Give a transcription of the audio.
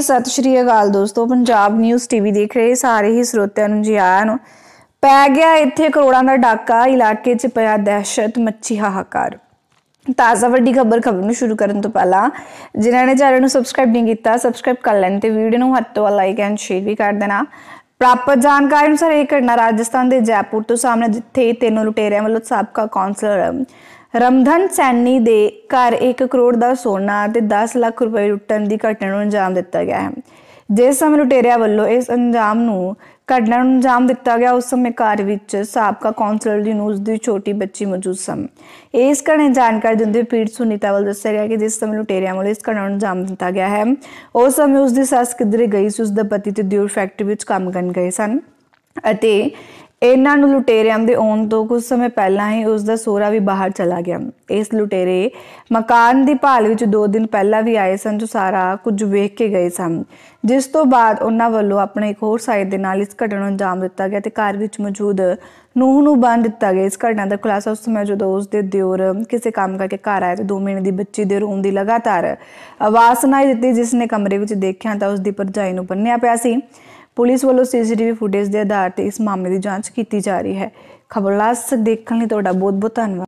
ਜੀ ਸਤਿ ਸ਼੍ਰੀ ਅਕਾਲ ਦੋਸਤੋ ਪੰਜਾਬ ਨਿਊਜ਼ ਟੀਵੀ ਦੇਖ ਰਹੇ ਸਾਰੇ ਹੀ ਸਰੋਤਿਆਂ ਨੂੰ ਜੀ ਆਇਆਂ ਨੂੰ ਪੈ ਗਿਆ ਇੱਥੇ ਕਰੋੜਾਂ ਦਾ ਡਾਕਾ ਇਲਾਕੇ 'ਚ ਪਿਆ ਦਹਿਸ਼ਤ ਮੱਛੀ ਹਾਹਾਕਾਰ ਤਾਜ਼ਾ ਵੱਡੀ ਖਬਰ ਖਬਰ ਨੂੰ ਸ਼ੁਰੂ ਕਰਨ ਤੋਂ ਪਹਿਲਾਂ ਜਿਨ੍ਹਾਂ ਨੇ ਚੈਨਲ ਨੂੰ ਸਬਸਕ੍ਰਾਈਬ ਨਹੀਂ ਕੀਤਾ ਸਬਸਕ੍ਰਾਈਬ ਕਰ ਲੈਣ ਤੇ ਵੀਡੀਓ ਨੂੰ ਹੱਥੋਂ ਵਾਲਾ ਲਾਈਕ ਐਂਡ ਸ਼ੇਅਰ ਵੀ ਕਰ ਦੇਣਾ ਪ੍ਰਾਪਤ ਜਾਣਕਾਰੀ ਅਨੁਸਾਰ ਇਹ ਘਟਨਾ ਰਾਜਸਥਾਨ ਦੇ ਜੈਪੁਰ ਤੋਂ ਸਾਹਮਣੇ ਜਿੱਥੇ ਤਿੰਨ ਲੁਟੇਰਿਆਂ ਵੱਲੋਂ ਸਾਬਕਾ ਕਾਉਂਸਲਰ ਰਮਧਨ ਸੈਣੀ ਦੇ ਘਰ 1 ਕਰੋੜ ਦਾ ਸੋਨਾ ਤੇ 10 ਲੱਖ ਰੁਪਏ ਲੁੱਟਣ ਦੀ ਘਟਨਾ ਨੂੰ ਅੰਜਾਮ ਦਿੱਤਾ ਗਿਆ ਹੈ ਜਿਸ ਸਮੇਂ ਲੁਟੇਰਿਆਂ ਵੱਲੋਂ ਇਸ ਅੰਜਾਮ ਨੂੰ ਘਟਨਾ ਨੂੰ ਅੰਜਾਮ ਦਿੱਤਾ ਗਿਆ ਉਸ ਸਮੇਂ ਘਰ ਵਿੱਚ ਸਾਬਕਾ ਕਾਉਂਸਲਰ ਦੀ ਨੂਜ਼ ਦੀ ਛੋਟੀ ਬੱਚੀ ਮੌਜੂਦ ਸਨ ਇਸ ਘਟਨਾ ਜਾਣਕਾਰੀ ਦਿੰਦੇ ਪੀੜ ਸੁਨੀਤਾ ਵੱਲ ਦੱਸਿਆ ਗਿਆ ਕਿ ਜਿਸ ਸਮੇਂ ਲੁਟੇਰਿਆਂ ਵੱਲੋਂ ਇਸ ਘਟਨਾ ਨੂੰ ਅੰਜਾਮ ਦਿੱਤਾ ਗਿਆ ਹੈ ਉਸ ਸਮੇਂ ਉਸ ਦੀ ਸੱਸ ਕਿਧਰੇ ਗਈ ਸੀ ਉਸ ਦਾ ਪਤੀ ਤੇ ਦਿਓਰ ਫੈਕਟਰੀ ਵਿੱਚ ਕੰਮ ਕਰਨ ਗਏ ਸਨ ਅਤੇ ਇਹਨਾਂ ਨੂੰ ਲੁਟੇਰਿਆਂ ਦੇ ਆਉਣ ਤੋਂ ਕੁਝ ਸਮੇਂ ਪਹਿਲਾਂ ਹੀ ਉਸ ਦਾ ਸੋਹਰਾ ਵੀ ਬਾਹਰ ਚਲਾ ਗਿਆ ਇਸ ਲੁਟੇਰੇ ਮਕਾਨ ਦੀ ਭਾਲ ਵਿੱਚ 2 ਦਿਨ ਪਹਿਲਾਂ ਵੀ ਆਏ ਸਨ ਜੋ ਸਾਰਾ ਕੁਝ ਵੇਖ ਕੇ ਗਏ ਸਨ ਜਿਸ ਤੋਂ ਬਾਅਦ ਉਹਨਾਂ ਵੱਲੋਂ ਆਪਣੇ ਇੱਕ ਹੋਰ ਸਾਈਡ ਦੇ ਨਾਲ ਇਸ ਘਟਨਾ ਨੂੰ ਅੰਜਾਮ ਦਿੱਤਾ ਗਿਆ ਤੇ ਘਰ ਵਿੱਚ ਮੌਜੂਦ ਨੂਹ ਨੂੰ ਬੰਨ ਦਿੱਤਾ ਗਿਆ ਇਸ ਘਟਨਾ ਦਾ ਖੁਲਾਸਾ ਉਸ ਸਮੇਂ ਜਦੋਂ ਉਸ ਦੇ ਦਿਓਰ ਕਿਸੇ ਕੰਮ ਕਰਕੇ ਘਰ ਆਏ ਤੇ 2 ਮਹੀਨੇ ਦੀ ਬੱਚੀ ਦੇ ਰੋਣ ਦੀ ਲਗਾਤਾਰ ਆਵਾਜ਼ ਸੁਣਾਈ ਦਿੱਤੀ ਜਿਸ ਨੇ ਕਮਰੇ ਵਿੱਚ ਦੇਖਿਆ ਤਾਂ ਉਸ ਦੀ ਪਰਜਾਈ ਨੂੰ ਬੰਨਿਆ ਪਿਆ ਸੀ ਪੁਲਿਸ ਵੱਲੋਂ ਸੀਸੀਟੀਵੀ ਫੁਟੇਜ ਦੇ ਆਧਾਰ ਤੇ ਇਸ ਮਾਮਲੇ ਦੀ ਜਾਂਚ ਕੀਤੀ ਜਾ ਰਹੀ ਹੈ ਖਬਰ ਲਾਸ ਦੇਖਣ ਲਈ ਤੁਹਾਡਾ ਬਹੁਤ ਬਹੁਤ ਧੰਨਵਾਦ